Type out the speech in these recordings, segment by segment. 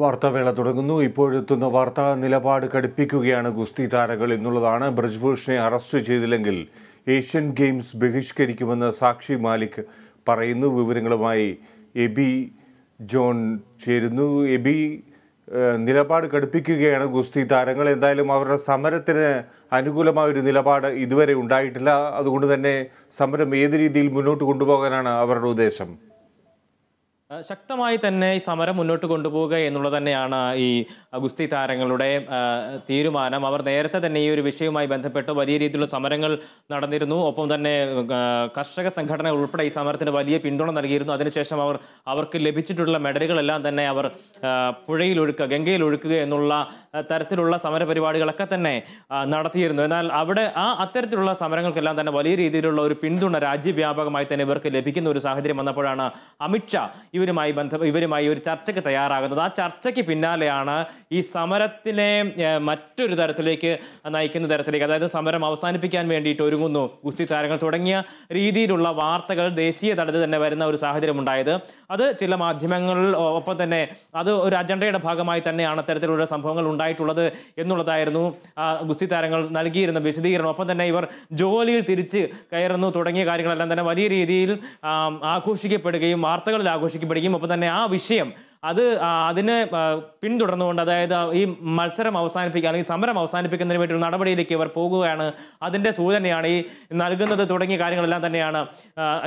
വാർത്താവേള തുടങ്ങുന്നു ഇപ്പോഴെത്തുന്ന വാർത്താ നിലപാട് കടുപ്പിക്കുകയാണ് ഗുസ്തി താരകൾ എന്നുള്ളതാണ് ബ്രജ്ഭൂഷണെ അറസ്റ്റ് ചെയ്തില്ലെങ്കിൽ ഏഷ്യൻ ഗെയിംസ് ബഹിഷ്കരിക്കുമെന്ന് സാക്ഷി മാലിക് പറയുന്നു വിവരങ്ങളുമായി എബി ജോൺ ചേരുന്നു എബി നിലപാട് കടുപ്പിക്കുകയാണ് ഗുസ്തി താരങ്ങൾ എന്തായാലും അവരുടെ സമരത്തിന് അനുകൂലമായ ഒരു നിലപാട് ഇതുവരെ ഉണ്ടായിട്ടില്ല അതുകൊണ്ട് തന്നെ സമരം ഏത് രീതിയിൽ മുന്നോട്ട് കൊണ്ടുപോകാനാണ് അവരുടെ ഉദ്ദേശം ശക്തമായി തന്നെ ഈ സമരം മുന്നോട്ട് കൊണ്ടുപോവുക എന്നുള്ളത് തന്നെയാണ് ഈ ഗുസ്തി താരങ്ങളുടെ തീരുമാനം അവർ നേരത്തെ തന്നെ ഈ ഒരു വിഷയവുമായി ബന്ധപ്പെട്ട് വലിയ രീതിയിലുള്ള സമരങ്ങൾ നടന്നിരുന്നു ഒപ്പം തന്നെ കർഷക സംഘടന ഉൾപ്പെടെ ഈ സമരത്തിന് വലിയ പിന്തുണ നൽകിയിരുന്നു അതിനുശേഷം അവർ അവർക്ക് ലഭിച്ചിട്ടുള്ള മെഡലുകളെല്ലാം തന്നെ അവർ പുഴയിൽ ഒഴുക്കുക ഗംഗയിൽ ഒഴുക്കുക എന്നുള്ള തരത്തിലുള്ള സമര പരിപാടികളൊക്കെ തന്നെ നടത്തിയിരുന്നു എന്നാൽ അവിടെ ആ അത്തരത്തിലുള്ള സമരങ്ങൾക്കെല്ലാം തന്നെ വലിയ രീതിയിലുള്ള ഒരു പിന്തുണ രാജ്യവ്യാപകമായി തന്നെ ഇവർക്ക് ലഭിക്കുന്ന ഒരു സാഹചര്യം വന്നപ്പോഴാണ് അമിത്ഷാ ഇവർ ഇവരുമായി ബന്ധ ഇവരുമായി ഒരു ചർച്ചയ്ക്ക് തയ്യാറാകുന്നത് ആ ചർച്ചയ്ക്ക് പിന്നാലെയാണ് ഈ സമരത്തിനെ മറ്റൊരു തരത്തിലേക്ക് നയിക്കുന്ന തരത്തിലേക്ക് അതായത് സമരം അവസാനിപ്പിക്കാൻ വേണ്ടിയിട്ട് ഒരുങ്ങുന്നു ഗുസ്തി താരങ്ങൾ തുടങ്ങിയ രീതിയിലുള്ള വാർത്തകൾ ദേശീയ തലത്തിൽ തന്നെ വരുന്ന ഒരു സാഹചര്യം ഉണ്ടായത് അത് ചില മാധ്യമങ്ങളിൽ ഒപ്പം തന്നെ അത് ഒരു അജണ്ടയുടെ ഭാഗമായി തന്നെയാണ് അത്തരത്തിലുള്ള സംഭവങ്ങൾ ഉണ്ടായിട്ടുള്ളത് എന്നുള്ളതായിരുന്നു ഗുസ്തി താരങ്ങൾ നൽകിയിരുന്ന വിശദീകരണം ഒപ്പം തന്നെ ഇവർ ജോലിയിൽ തിരിച്ച് കയറുന്നു തുടങ്ങിയ കാര്യങ്ങളെല്ലാം തന്നെ വലിയ രീതിയിൽ ആഘോഷിക്കപ്പെടുകയും വാർത്തകളിൽ ആഘോഷിക്കപ്പെടുകയും പഠിക്കും ഒപ്പം തന്നെ ആ വിഷയം അത് അതിനെ പിന്തുടർന്നുകൊണ്ട് അതായത് ഈ മത്സരം അവസാനിപ്പിക്കുക അല്ലെങ്കിൽ സമരം അവസാനിപ്പിക്കുന്നതിന് വേണ്ടി ഒരു നടപടിയിലേക്ക് ഇവർ പോകുകയാണ് അതിൻ്റെ സൂചനയാണ് ഈ നൽകുന്നത് തുടങ്ങിയ കാര്യങ്ങളെല്ലാം തന്നെയാണ്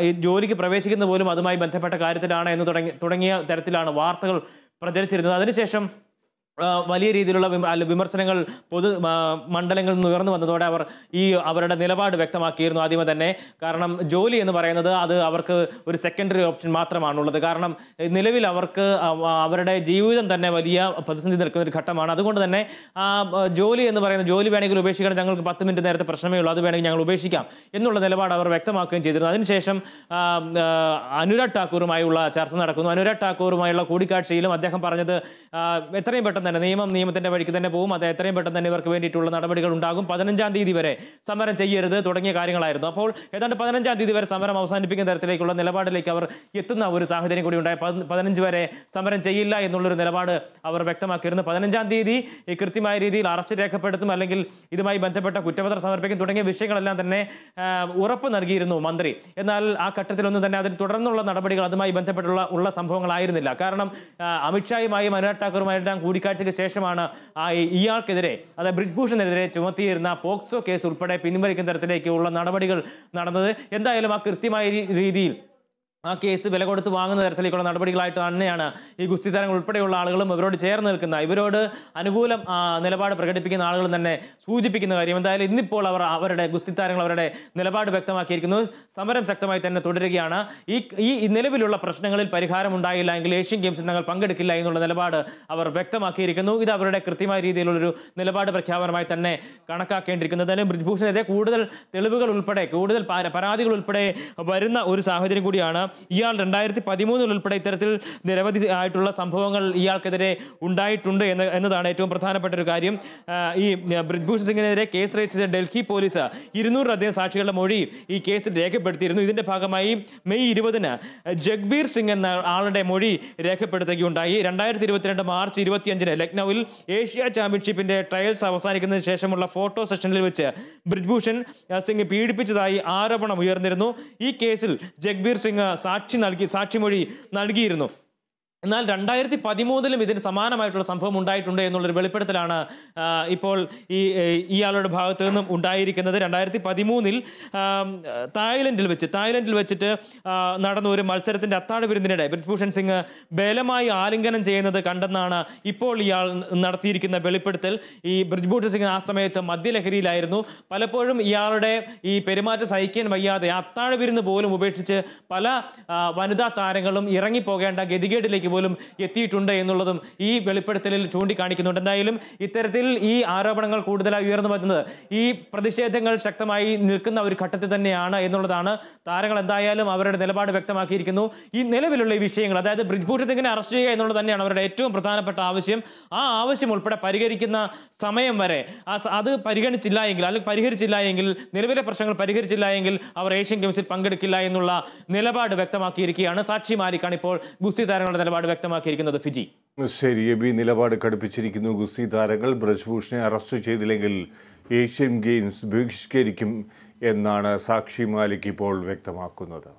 ഈ ജോലിക്ക് പ്രവേശിക്കുന്ന പോലും അതുമായി ബന്ധപ്പെട്ട കാര്യത്തിലാണ് എന്ന് തുടങ്ങി തുടങ്ങിയ തരത്തിലാണ് വാർത്തകൾ പ്രചരിച്ചിരുന്നത് അതിനുശേഷം വലിയ രീതിയിലുള്ള വിമർശനങ്ങൾ പൊതു മണ്ഡലങ്ങളിൽ നിന്ന് ഉയർന്നു വന്നതോടെ അവർ ഈ അവരുടെ നിലപാട് വ്യക്തമാക്കിയിരുന്നു ആദ്യമേ തന്നെ കാരണം ജോലി എന്ന് പറയുന്നത് അത് അവർക്ക് ഒരു സെക്കൻഡറി ഓപ്ഷൻ മാത്രമാണുള്ളത് കാരണം നിലവിൽ അവർക്ക് അവരുടെ ജീവിതം തന്നെ വലിയ പ്രതിസന്ധി നിൽക്കുന്ന ഒരു ഘട്ടമാണ് അതുകൊണ്ട് തന്നെ ആ ജോലി എന്ന് പറയുന്ന ജോലി വേണമെങ്കിൽ ഉപേക്ഷിക്കണം ഞങ്ങൾക്ക് പത്ത് മിനിറ്റ് നേരത്തെ പ്രശ്നമേ ഉള്ളൂ അത് വേണമെങ്കിൽ ഞങ്ങൾ ഉപേക്ഷിക്കാം എന്നുള്ള നിലപാട് അവർ വ്യക്തമാക്കുകയും ചെയ്തിരുന്നു അതിനുശേഷം അനുരാഗ് ഠാക്കൂറുമായുള്ള ചർച്ച നടക്കുന്നു അനുരാഗ് ഠാക്കൂറുമായുള്ള കൂടിക്കാഴ്ചയിലും അദ്ദേഹം പറഞ്ഞത് എത്രയും പെട്ടെന്ന് പെട്ടെന്ന് തന്നെ നിയമം നിയമത്തിന്റെ വഴിക്ക് തന്നെ പോകും അത് എത്രയും പെട്ടെന്ന് തന്നെ ഇവർക്ക് വേണ്ടിയിട്ടുള്ള നടപടികൾ ഉണ്ടാകും പതിനഞ്ചാം തീയതി വരെ സമരം ചെയ്യരുത് തുടങ്ങിയ കാര്യങ്ങളായിരുന്നു അപ്പോൾ ഏതാണ്ട് പതിനഞ്ചാം തീയതി വരെ സമരം അവസാനിപ്പിക്കുന്ന തരത്തിലേക്കുള്ള നിലപാടിലേക്ക് അവർ എത്തുന്ന ഒരു സാഹചര്യം കൂടി ഉണ്ടായി പതിനഞ്ച് വരെ സമരം ചെയ്യില്ല എന്നുള്ളൊരു നിലപാട് അവർ വ്യക്തമാക്കിയിരുന്നു പതിനഞ്ചാം തീയതി കൃത്യമായ രീതിയിൽ അറസ്റ്റ് രേഖപ്പെടുത്തും അല്ലെങ്കിൽ ഇതുമായി ബന്ധപ്പെട്ട കുറ്റപത്രം സമർപ്പിക്കും തുടങ്ങിയ വിഷയങ്ങളെല്ലാം തന്നെ ഉറപ്പ് നൽകിയിരുന്നു മന്ത്രി എന്നാൽ ആ ഘട്ടത്തിലൊന്നും തന്നെ അതിന് തുടർന്നുള്ള നടപടികൾ അതുമായി ബന്ധപ്പെട്ടുള്ള ഉള്ള സംഭവങ്ങളായിരുന്നില്ല കാരണം അമിത്ഷായുമായും അനുരാഗ് ഠാക്കറുമായിട്ടെല്ലാം കൂടിക്കാഴ്ച ആഴ്ചയ്ക്ക് ശേഷമാണ് ആ ഇയാൾക്കെതിരെ അതായത് ബ്രിജ്ഭൂഷണെതിരെ ചുമത്തിയിരുന്ന പോക്സോ കേസ് ഉൾപ്പെടെ പിൻവലിക്കുന്ന തരത്തിലേക്കുള്ള നടപടികൾ നടന്നത് എന്തായാലും ആ കൃത്യമായ രീതിയിൽ ആ കേസ് വില കൊടുത്ത് വാങ്ങുന്ന തരത്തിലേക്കുള്ള നടപടികളായിട്ട് തന്നെയാണ് ഈ ഗുസ്തി താരങ്ങൾ ഉൾപ്പെടെയുള്ള ആളുകളും ഇവരോട് ചേർന്ന് നിൽക്കുന്ന ഇവരോട് അനുകൂലം നിലപാട് പ്രകടിപ്പിക്കുന്ന ആളുകളും തന്നെ സൂചിപ്പിക്കുന്ന കാര്യം എന്തായാലും ഇന്നിപ്പോൾ അവർ അവരുടെ ഗുസ്തി താരങ്ങൾ അവരുടെ നിലപാട് വ്യക്തമാക്കിയിരിക്കുന്നു സമരം ശക്തമായി തന്നെ തുടരുകയാണ് ഈ ഈ നിലവിലുള്ള പ്രശ്നങ്ങളിൽ പരിഹാരം ഉണ്ടായില്ല എങ്കിൽ ഏഷ്യൻ ഗെയിംസിൽ ഞങ്ങൾ പങ്കെടുക്കില്ല എന്നുള്ള നിലപാട് അവർ വ്യക്തമാക്കിയിരിക്കുന്നു ഇത് അവരുടെ കൃത്യമായ രീതിയിലുള്ളൊരു നിലപാട് പ്രഖ്യാപനമായി തന്നെ കണക്കാക്കേണ്ടിയിരിക്കുന്നത് എന്തായാലും ബ്രിജ്ഭൂഷണെതിരെ കൂടുതൽ തെളിവുകൾ ഉൾപ്പെടെ കൂടുതൽ പരാതികൾ ഉൾപ്പെടെ വരുന്ന ഒരു സാഹചര്യം കൂടിയാണ് ഇയാൾ രണ്ടായിരത്തി പതിമൂന്നിൽ ഉൾപ്പെടെ ഇത്തരത്തിൽ നിരവധി ആയിട്ടുള്ള സംഭവങ്ങൾ ഇയാൾക്കെതിരെ ഉണ്ടായിട്ടുണ്ട് എന്ന് എന്നതാണ് ഏറ്റവും പ്രധാനപ്പെട്ട ഒരു കാര്യം ഈ ബ്രിജ്ഭൂഷൺ സിംഗിനെതിരെ കേസ് രജിസ്റ്റർ ഡൽഹി പോലീസ് ഇരുന്നൂറിലധികം സാക്ഷികളുടെ മൊഴി ഈ കേസിൽ രേഖപ്പെടുത്തിയിരുന്നു ഇതിൻ്റെ ഭാഗമായി മെയ് ഇരുപതിന് ജഗ്ബീർ സിംഗ് എന്ന ആളുടെ മൊഴി രേഖപ്പെടുത്തുകയുണ്ടായി രണ്ടായിരത്തി ഇരുപത്തിരണ്ട് മാർച്ച് ഇരുപത്തിയഞ്ചിന് ലക്നൌവിൽ ഏഷ്യ ചാമ്പ്യൻഷിപ്പിന്റെ ട്രയൽസ് അവസാനിക്കുന്നതിന് ശേഷമുള്ള ഫോട്ടോ സെഷനിൽ വെച്ച് ബ്രിജ്ഭൂഷൺ സിംഗ് പീഡിപ്പിച്ചതായി ആരോപണം ഉയർന്നിരുന്നു ഈ കേസിൽ ജഗ്ബീർ സിംഗ് സാക്ഷി നൽകി സാക്ഷിമൊഴി നൽകിയിരുന്നു എന്നാൽ രണ്ടായിരത്തി പതിമൂന്നിലും ഇതിന് സമാനമായിട്ടുള്ള സംഭവം ഉണ്ടായിട്ടുണ്ട് എന്നുള്ളൊരു വെളിപ്പെടുത്തലാണ് ഇപ്പോൾ ഈ ഇയാളുടെ ഭാഗത്ത് നിന്നും ഉണ്ടായിരിക്കുന്നത് രണ്ടായിരത്തി പതിമൂന്നിൽ തായ്ലൻഡിൽ വെച്ച് തായ്ലൻഡിൽ വെച്ചിട്ട് നടന്ന ഒരു മത്സരത്തിൻ്റെ അത്താഴ വിരുന്നിനിടെ ബ്രിജ്ഭൂഷൺ സിംഗ് ബലമായി ആലിംഗനം ചെയ്യുന്നത് കണ്ടെന്നാണ് ഇപ്പോൾ ഇയാൾ നടത്തിയിരിക്കുന്ന വെളിപ്പെടുത്തൽ ഈ ബ്രിജ്ഭൂഷൺ സിംഗ് ആ സമയത്ത് മദ്യലഹരിയിലായിരുന്നു പലപ്പോഴും ഇയാളുടെ ഈ പെരുമാറ്റം സഹിക്കാൻ വയ്യാതെ അത്താഴ വിരുന്ന് പോലും ഉപേക്ഷിച്ച് പല വനിതാ താരങ്ങളും ഇറങ്ങിപ്പോകേണ്ട ഗതികേടിലേക്ക് പോലും എത്തിയിട്ടുണ്ട് എന്നുള്ളതും ഈ വെളിപ്പെടുത്തലിൽ ചൂണ്ടിക്കാണിക്കുന്നുണ്ട് എന്തായാലും ഇത്തരത്തിൽ ഈ ആരോപണങ്ങൾ കൂടുതലായി ഉയർന്നു വരുന്നത് ഈ പ്രതിഷേധങ്ങൾ ശക്തമായി നിൽക്കുന്ന ഒരു ഘട്ടത്തിൽ തന്നെയാണ് എന്നുള്ളതാണ് താരങ്ങൾ എന്തായാലും അവരുടെ നിലപാട് വ്യക്തമാക്കിയിരിക്കുന്നു ഈ നിലവിലുള്ള ഈ വിഷയങ്ങൾ അതായത് ബ്രിജ്ഭൂഷൺ സിംഗിനെ അറസ്റ്റ് ചെയ്യുക എന്നുള്ളത് തന്നെയാണ് അവരുടെ ഏറ്റവും പ്രധാനപ്പെട്ട ആവശ്യം ആ ആവശ്യം ഉൾപ്പെടെ പരിഹരിക്കുന്ന സമയം വരെ അത് പരിഗണിച്ചില്ല എങ്കിൽ അല്ലെങ്കിൽ പരിഹരിച്ചില്ല എങ്കിൽ നിലവിലെ പ്രശ്നങ്ങൾ പരിഹരിച്ചില്ല എങ്കിൽ അവർ ഏഷ്യൻ ഗെയിംസിൽ പങ്കെടുക്കില്ല എന്നുള്ള നിലപാട് വ്യക്തമാക്കിയിരിക്കുകയാണ് സാക്ഷി മാലിക്കാണ് ഇപ്പോൾ ഗുസ്തി താരങ്ങളുടെ നിലപാട് നിലപാട് വ്യക്തമാക്കിയിരിക്കുന്നത് ഫിജി ശരി എബി നിലപാട് കടുപ്പിച്ചിരിക്കുന്നു ഗുസ്തി താരങ്ങൾ ബ്രജ്ഭൂഷണെ അറസ്റ്റ് ചെയ്തില്ലെങ്കിൽ ഏഷ്യൻ ഗെയിംസ് ബഹിഷ്കരിക്കും എന്നാണ് സാക്ഷി മാലിക് ഇപ്പോൾ വ്യക്തമാക്കുന്നത്